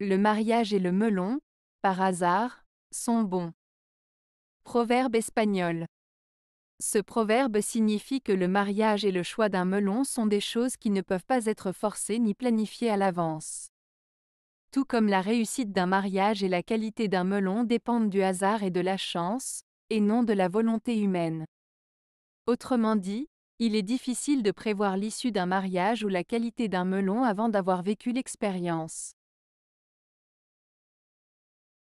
Le mariage et le melon, par hasard, sont bons. Proverbe espagnol. Ce proverbe signifie que le mariage et le choix d'un melon sont des choses qui ne peuvent pas être forcées ni planifiées à l'avance. Tout comme la réussite d'un mariage et la qualité d'un melon dépendent du hasard et de la chance, et non de la volonté humaine. Autrement dit, il est difficile de prévoir l'issue d'un mariage ou la qualité d'un melon avant d'avoir vécu l'expérience.